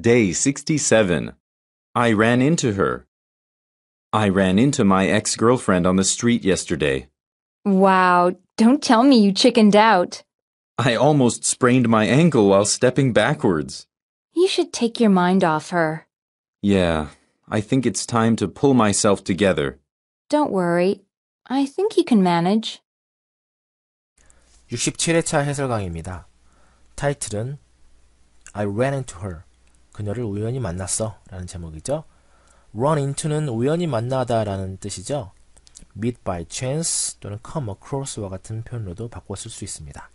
Day 67. I ran into her. I ran into my ex girlfriend on the street yesterday. Wow, don't tell me you chickened out. I almost sprained my ankle while stepping backwards. You should take your mind off her. Yeah, I think it's time to pull myself together. Don't worry. I think you can manage. 67회차 해설 타이틀은 I ran into her. 그녀를 우연히 만났어 라는 제목이죠. run into는 우연히 만나다 라는 뜻이죠. meet by chance 또는 come across와 같은 표현으로도 바꿔 쓸수 있습니다.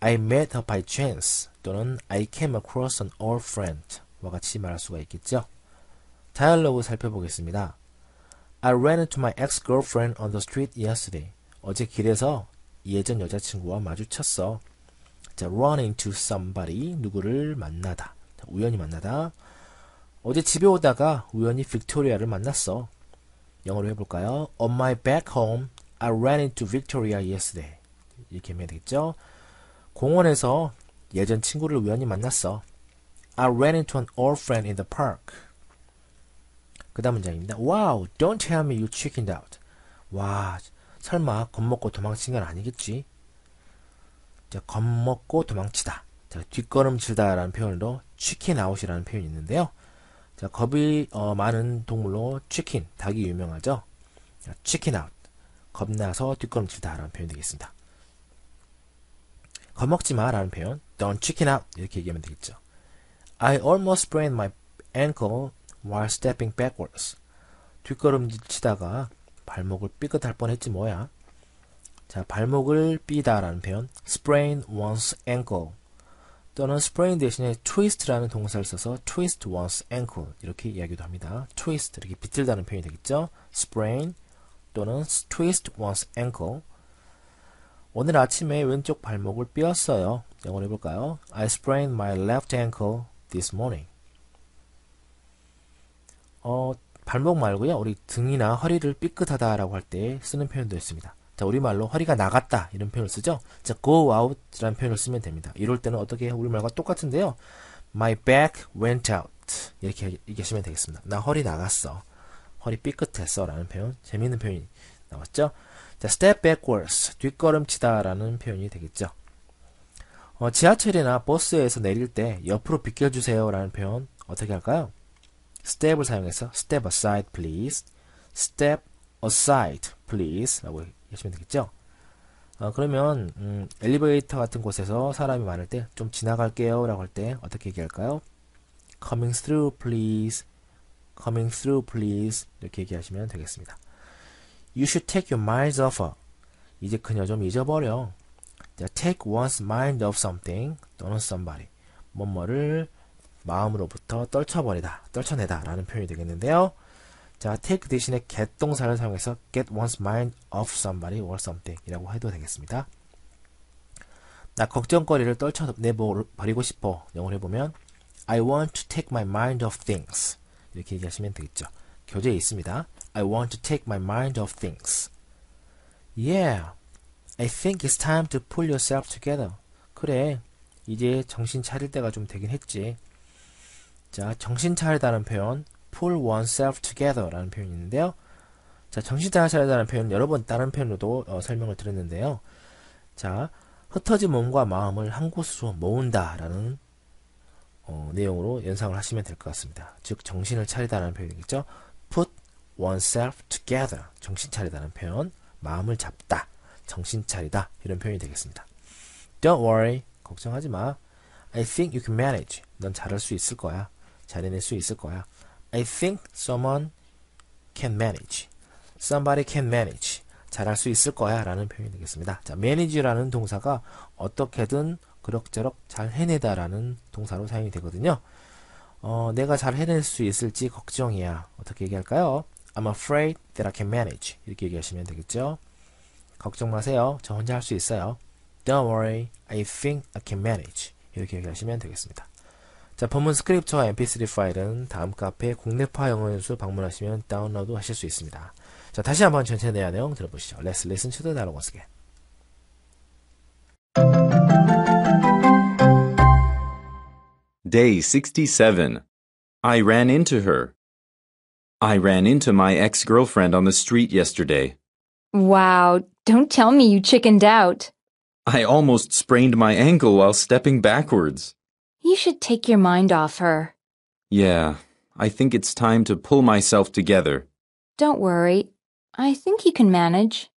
I met her by chance 또는 I came across an old friend와 같이 말할 수가 있겠죠. 다이얼로그 살펴보겠습니다. I ran into my ex-girlfriend on the street yesterday. 어제 길에서 예전 여자친구와 마주쳤어. 자, run into somebody 누구를 만나다. 우연히 만나다. 어제 집에 오다가 우연히 빅토리아를 만났어. 영어로 해볼까요? On my back home, I ran into Victoria yesterday. 이렇게 하면 되겠죠? 공원에서 예전 친구를 우연히 만났어. I ran into an old friend in the park. 그 다음 문장입니다. Wow, don't tell me you chickened out. 와, 설마 겁먹고 도망친 건 아니겠지? 겁먹고 도망치다. 뒷걸음치다라는 표현으로 치킨 아웃이라는 표현이 있는데요. 자, 겁이 어, 많은 동물로 치킨, 닭이 유명하죠. 치킨 아웃, 겁나서 뒷걸음질다라는 표현이 되겠습니다. 겁먹지 마라는 표현, don't chicken out 이렇게 얘기하면 되겠죠. I almost sprained my ankle while stepping backwards. 뒷걸음질 치다가 발목을 삐끗할 뻔했지 뭐야. 자, 발목을 삐다라는 표현, sprain one's ankle. 또는 sprain 대신에 twist라는 동사를 써서 twist one's ankle 이렇게 이야기도 합니다. twist 이렇게 비틀다는 표현이 되겠죠. sprain 또는 twist one's ankle 오늘 아침에 왼쪽 발목을 삐었어요. 영어로 해볼까요? I sprained my left ankle this morning. 어, 발목 말고요. 우리 등이나 허리를 삐끗하다라고 할 때 쓰는 표현도 있습니다. 자, 우리말로 허리가 나갔다 이런 표현을 쓰죠. 자, go o u t 라는 표현을 쓰면 됩니다. 이럴 때는 어떻게 우리말과 똑같은데요. My back went out 이렇게 얘기하시면 되겠습니다. 나 허리 나갔어. 허리 삐끗했어라는 표현 재미있는 표현이 나왔죠. 자, step backwards 뒷걸음치다라는 표현이 되겠죠. 어, 지하철이나 버스에서 내릴 때 옆으로 비껴주세요라는 표현 어떻게 할까요? step을 사용해서 step aside please, step aside please 라고 이러시면 되겠죠. 어, 그러면 음, 엘리베이터 같은 곳에서 사람이 많을 때 좀 지나갈게요 라고 할 때 어떻게 얘기할까요? coming through please coming through please 이렇게 얘기하시면 되겠습니다. You should take your mind off her. 이제 그녀 좀 잊어버려. take one's mind off something 또는 somebody 뭐뭐를 마음으로부터 떨쳐버리다, 떨쳐내다 라는 표현이 되겠는데요. 자, take 대신에 get 동사를 사용해서 get one's mind off somebody or something 이라고 해도 되겠습니다. 나 걱정거리를 떨쳐내버리고 싶어. 영어로 해보면 I want to take my mind off things. 이렇게 얘기하시면 되겠죠. 교재에 있습니다. I want to take my mind off things. Yeah, I think it's time to pull yourself together. 그래, 이제 정신 차릴 때가 좀 되긴 했지. 자, 정신 차리다는 표현 pull oneself together라는 표현이 있는데요. 자, 정신 차려라는 표현 은 여러 번 다른 표현으로도 어, 설명을 드렸는데요. 자, 흩어진 몸과 마음을 한 곳으로 모은다라는 어, 내용으로 연상을 하시면 될 것 같습니다. 즉 정신을 차리다라는 표현이겠죠. Put oneself together. 정신 차리다는 표현. 마음을 잡다. 정신 차리다. 이런 표현이 되겠습니다. Don't worry. 걱정하지 마. I think you can manage. 넌 잘할 수 있을 거야. 잘해낼 수 있을 거야. I think someone can manage. Somebody can manage. 잘 할 수 있을 거야 라는 표현이 되겠습니다. 자, manage라는 동사가 어떻게든 그럭저럭 잘 해내다 라는 동사로 사용이 되거든요. 어, 내가 잘 해낼 수 있을지 걱정이야. 어떻게 얘기할까요? I'm afraid that I can manage. 이렇게 얘기하시면 되겠죠. 걱정 마세요. 저 혼자 할 수 있어요. Don't worry. I think I can manage. 이렇게 얘기하시면 되겠습니다. 자, 펌은 스크립트와 mp3 파일은 다음 카페 국내 파 영어 연수 방문하시면 다운로드 하실 수 있습니다. 자, 다시 한번 전체 내야 내용 들어보시죠. Let's listen to the dialogue once again. Day 67. I ran into her. I ran into my ex-girlfriend on the street yesterday. Wow, don't tell me you chickened out. I almost sprained my ankle while stepping backwards. You should take your mind off her. Yeah, I think it's time to pull myself together. Don't worry. I think you can manage.